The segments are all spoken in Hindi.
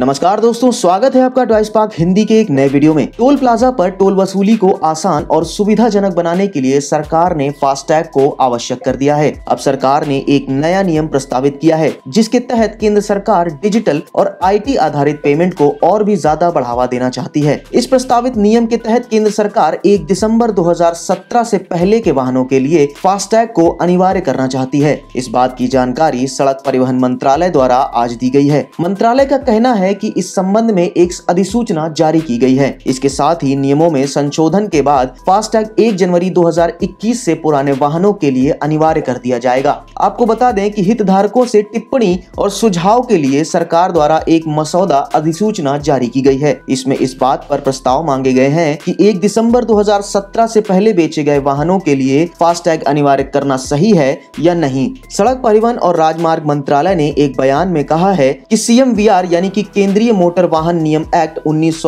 नमस्कार दोस्तों स्वागत है आपका ट्वाइस पार्क हिंदी के एक नए वीडियो में टोल प्लाजा पर टोल वसूली को आसान और सुविधाजनक बनाने के लिए सरकार ने फास्टैग को आवश्यक कर दिया है अब सरकार ने एक नया नियम प्रस्तावित किया है जिसके तहत केंद्र सरकार डिजिटल और आईटी आधारित पेमेंट को और भी ज्यादा बढ़ावा देना चाहती है इस प्रस्तावित नियम के तहत केंद्र सरकार एक दिसम्बर दो हजार पहले के वाहनों के लिए फास्टैग को अनिवार्य करना चाहती है इस बात की जानकारी सड़क परिवहन मंत्रालय द्वारा आज दी गयी है मंत्रालय का कहना है है कि इस संबंध में एक अधिसूचना जारी की गई है इसके साथ ही नियमों में संशोधन के बाद फास्टैग एक जनवरी 2021 से पुराने वाहनों के लिए अनिवार्य कर दिया जाएगा आपको बता दें कि हितधारकों से टिप्पणी और सुझाव के लिए सरकार द्वारा एक मसौदा अधिसूचना जारी की गई है इसमें इस बात पर प्रस्ताव मांगे गए हैं कि 1 दिसंबर 2017 से पहले बेचे गए वाहनों के लिए फास्टैग अनिवार्य करना सही है या नहीं सड़क परिवहन और राजमार्ग मंत्रालय ने एक बयान में कहा है कि सीएमवीआर यानी कि केंद्रीय मोटर वाहन नियम एक्ट उन्नीस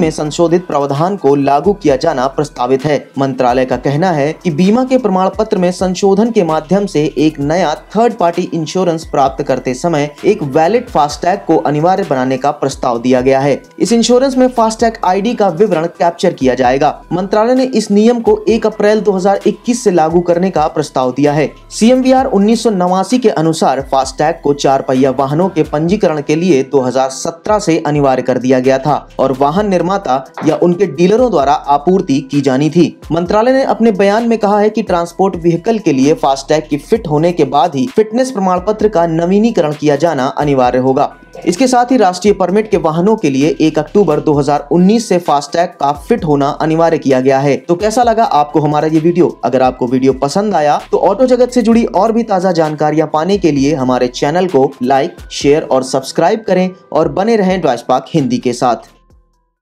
में संशोधित प्रावधान को लागू किया जाना प्रस्तावित है मंत्रालय का कहना है कि बीमा के प्रमाण पत्र में संशोधन के माध्यम से एक नया थर्ड पार्टी इंश्योरेंस प्राप्त करते समय एक वैलिड फास्टैग को अनिवार्य बनाने का प्रस्ताव दिया गया है इस इंश्योरेंस में फास्टैग आईडी का विवरण कैप्चर किया जाएगा मंत्रालय ने इस नियम को 1 अप्रैल 2021 से लागू करने का प्रस्ताव दिया है सी एम के अनुसार फास्टैग को चार पहिया वाहनों के पंजीकरण के लिए दो 2017 से अनिवार्य कर दिया गया था और वाहन निर्माता या उनके डीलरों द्वारा आपूर्ति की जानी थी मंत्रालय ने अपने बयान में कहा है कि ट्रांसपोर्ट व्हीकल के लिए फास्टैग की फिट होने के बाद ही फिटनेस प्रमाण पत्र का नवीनीकरण किया जाना अनिवार्य होगा इसके साथ ही राष्ट्रीय परमिट के वाहनों के लिए 1 अक्टूबर 2019 से फास्टैग का फिट होना अनिवार्य किया गया है तो कैसा लगा आपको हमारा ये वीडियो अगर आपको वीडियो पसंद आया तो ऑटो जगत से जुड़ी और भी ताजा जानकारियां पाने के लिए हमारे चैनल को लाइक शेयर और सब्सक्राइब करें और बने रहें ड्राइस्पाक हिंदी के साथ